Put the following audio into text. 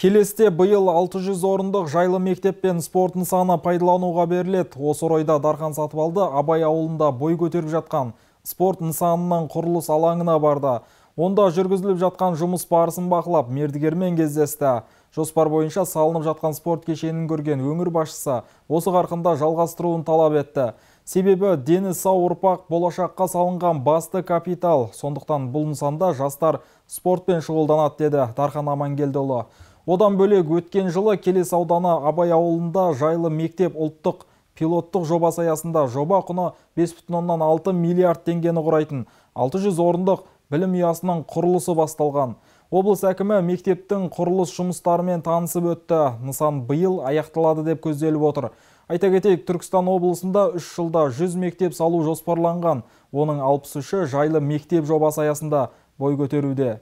Келесте бұйыл 600 орындық жайлы мектеп пен спорт нысаны пайдалануға берілет. Осы орайда Дархан Сатвалды Абай ауылында бой көтеріп жатқан спорт нысанынан құрылыс алаңына барды. Онда жүргізіліп жатқан жұмыс барысын бақылап, мердігермен кездесті. Жоспар бойынша салынып жатқан спорт кешенін көрген өңір басшысы осы қарқында жалғастыруын талап етті. Себебі дені сау ұрпақ болашаққа салынған басты капитал. Сондықтан бұл нысанда жастар спортпен шұғылданады деді Дархан Амангелдіұлы Одан бөлек өткен жылы Келес ауданы Абай ауылында жайлы мектеп ұлттық пилоттық жоба аясында жоба құны 5,6 миллиард теңгені құрайтын 600 орындық білім ұясының құрылысы басталған. Облыс әкімі мектептің құрылыс жұмыстарымен танысып өтті. Нысан биыл аяқталады деп көзделіп отыр. Айта кетейік, Түркістан облысында 3 жылда 100 мектеп салу жоспарланған. Оның 63 ші жайлы мектеп жобасы аясында бой көтеруде.